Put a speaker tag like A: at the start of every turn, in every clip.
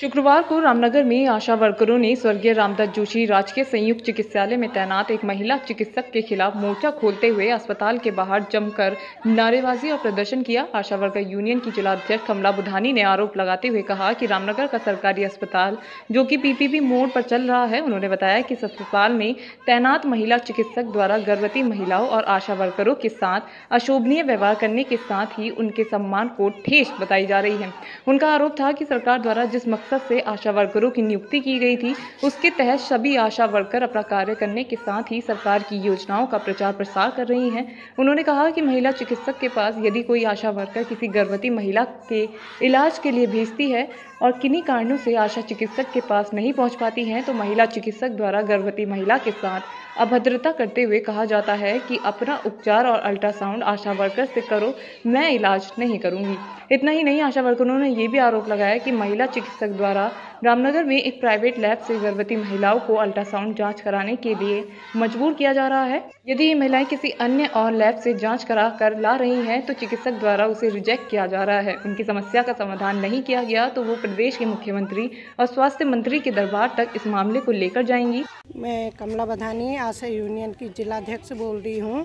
A: शुक्रवार को रामनगर में आशा वर्करों ने स्वर्गीय रामदत्त जोशी राजकीय संयुक्त चिकित्सालय में तैनात एक महिला चिकित्सक के खिलाफ मोर्चा खोलते हुए अस्पताल के बाहर जमकर नारेबाजी और प्रदर्शन किया आशा वर्कर यूनियन की जिलाध्यक्ष कमला बुधानी ने आरोप लगाते हुए कहा कि रामनगर का सरकारी अस्पताल जो कि पीपीपी मोड पर चल रहा है उन्होंने बताया कि इस अस्पताल में तैनात महिला चिकित्सक द्वारा गर्भवती महिलाओं और आशा वर्करों के साथ अशोभनीय व्यवहार करने के साथ ही उनके सम्मान को ठेस बताई जा रही है उनका आरोप था कि सरकार द्वारा जिस मकसद से आशा वर्करों की नियुक्ति की गई थी उसके तहत सभी आशा वर्कर अपना कार्य करने के साथ ही सरकार की योजनाओं का प्रचार प्रसार कर रही हैं उन्होंने कहा कि महिला चिकित्सक के पास यदि कोई आशा वर्कर किसी गर्भवती महिला के इलाज के लिए भेजती है और किन्हीं कारणों से आशा चिकित्सक के पास नहीं पहुँच पाती हैं तो महिला चिकित्सक द्वारा गर्भवती महिला के साथ अभद्रता करते हुए कहा जाता है कि अपना उपचार और अल्ट्रासाउंड आशा वर्कर से करो मैं इलाज नहीं करूंगी इतना ही नहीं आशा वर्करों ने यह भी आरोप लगाया कि महिला चिकित्सक चिकित्सक द्वारा रामनगर में एक प्राइवेट लैब से गर्भवती महिलाओं को अल्ट्रासाउंड जांच कराने के लिए मजबूर किया जा रहा है यदि ये महिलाएं किसी अन्य और लैब से जांच करा कर ला रही हैं तो चिकित्सक द्वारा उसे रिजेक्ट किया जा रहा है उनकी समस्या का समाधान नहीं किया गया तो वो प्रदेश के मुख्यमंत्री और स्वास्थ्य मंत्री के दरबार तक इस मामले को लेकर जाएंगी मैं कमला बधानी
B: आशा यूनियन की जिलाध्यक्ष बोल रही हूँ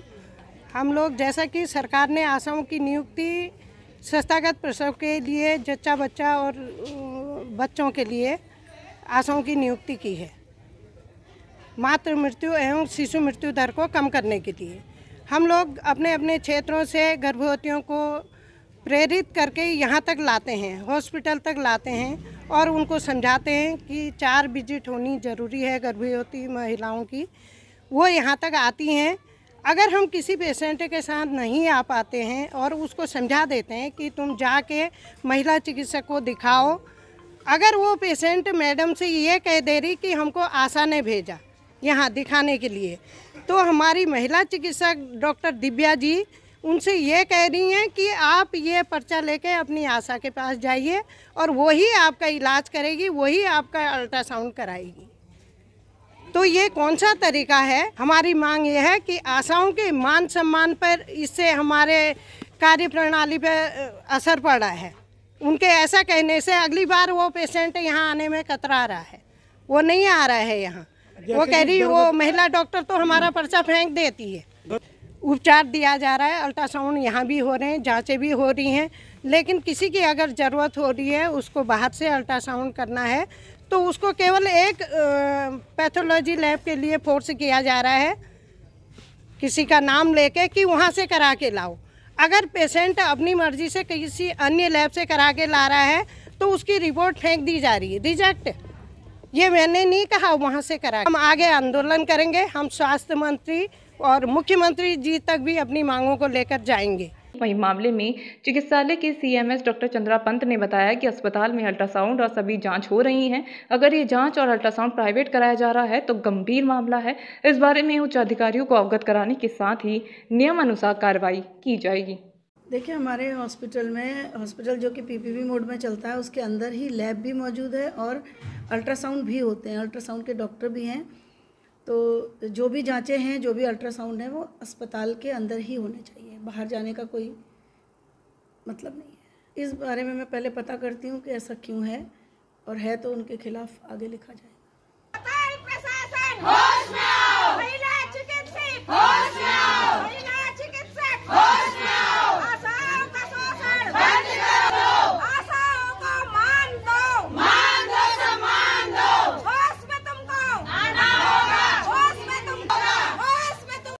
B: हम लोग जैसा कि सरकार ने आशाओं की नियुक्ति संस्थागत प्रसव के लिए जच्चा बच्चा और बच्चों के लिए आशाओं की नियुक्ति की है मातृ मृत्यु एवं शिशु मृत्यु दर को कम करने के लिए हम लोग अपने अपने क्षेत्रों से गर्भवतियों को प्रेरित करके यहाँ तक लाते हैं हॉस्पिटल तक लाते हैं और उनको समझाते हैं कि चार विजिट होनी ज़रूरी है गर्भवती महिलाओं की वो यहाँ तक आती हैं अगर हम किसी पेशेंट के साथ नहीं आ पाते हैं और उसको समझा देते हैं कि तुम जाके महिला चिकित्सक को दिखाओ अगर वो पेशेंट मैडम से ये कह दे रही कि हमको आशा ने भेजा यहाँ दिखाने के लिए तो हमारी महिला चिकित्सक डॉक्टर दिव्या जी उनसे ये कह रही हैं कि आप ये पर्चा लेके अपनी आशा के पास जाइए और वही आपका इलाज करेगी वही आपका अल्ट्रासाउंड कराएगी तो ये कौन सा तरीका है हमारी मांग ये है कि आशाओं के मान सम्मान पर इससे हमारे कार्य प्रणाली पर असर पड़ा है उनके ऐसा कहने से अगली बार वो पेशेंट यहाँ आने में कतरा रहा है वो नहीं आ रहा है यहाँ
A: वो कह रही वो
B: महिला डॉक्टर तो हमारा पर्चा फेंक देती है उपचार दिया जा रहा है अल्ट्रासाउंड यहाँ भी हो रहे हैं जांचें भी हो रही हैं लेकिन किसी की अगर ज़रूरत हो रही है उसको बाहर से अल्ट्रासाउंड करना है तो उसको केवल एक पैथोलॉजी लैब के लिए फोर्स किया जा रहा है किसी का नाम लेके कि वहाँ से करा के लाओ अगर पेशेंट अपनी मर्जी से किसी अन्य लैब से करा के ला रहा है तो उसकी रिपोर्ट फेंक दी जा रही है रिजेक्ट ये मैंने नहीं कहा वहाँ से करा हम आगे आंदोलन करेंगे हम
A: स्वास्थ्य मंत्री और मुख्यमंत्री जी तक भी अपनी मांगों को लेकर जाएंगे वहीं मामले में चिकित्सालय के सीएमएस डॉक्टर चंद्रा पंत ने बताया कि अस्पताल में अल्ट्रासाउंड और सभी जांच हो रही हैं अगर ये जांच और अल्ट्रासाउंड प्राइवेट कराया जा रहा है तो गंभीर मामला है इस बारे में उच्च अधिकारियों को अवगत कराने के साथ ही नियम अनुसार कार्रवाई की जाएगी
C: देखिए हमारे हॉस्पिटल में हॉस्पिटल जो कि पीपीवी मोड में चलता है उसके अंदर ही लैब भी मौजूद है और अल्ट्रासाउंड भी होते हैं अल्ट्रासाउंड के डॉक्टर भी हैं तो जो भी जांचें हैं जो भी अल्ट्रासाउंड है वो अस्पताल के अंदर ही होने चाहिए बाहर जाने का कोई मतलब नहीं है इस बारे में मैं पहले पता करती हूँ कि ऐसा क्यों है और है तो उनके खिलाफ आगे लिखा जाएगा